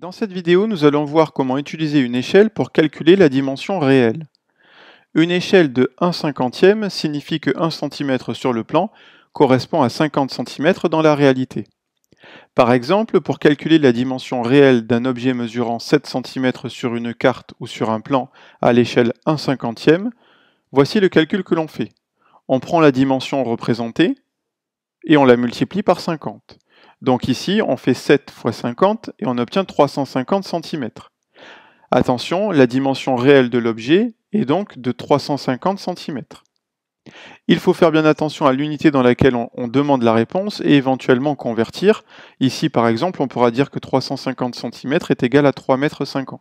Dans cette vidéo, nous allons voir comment utiliser une échelle pour calculer la dimension réelle. Une échelle de 1 cinquantième signifie que 1 cm sur le plan correspond à 50 cm dans la réalité. Par exemple, pour calculer la dimension réelle d'un objet mesurant 7 cm sur une carte ou sur un plan à l'échelle 1 cinquantième, voici le calcul que l'on fait. On prend la dimension représentée et on la multiplie par 50. Donc ici, on fait 7 x 50 et on obtient 350 cm. Attention, la dimension réelle de l'objet est donc de 350 cm. Il faut faire bien attention à l'unité dans laquelle on, on, demande la réponse et éventuellement convertir. Ici, par exemple, on pourra dire que 350 cm est égal à 3,50 m.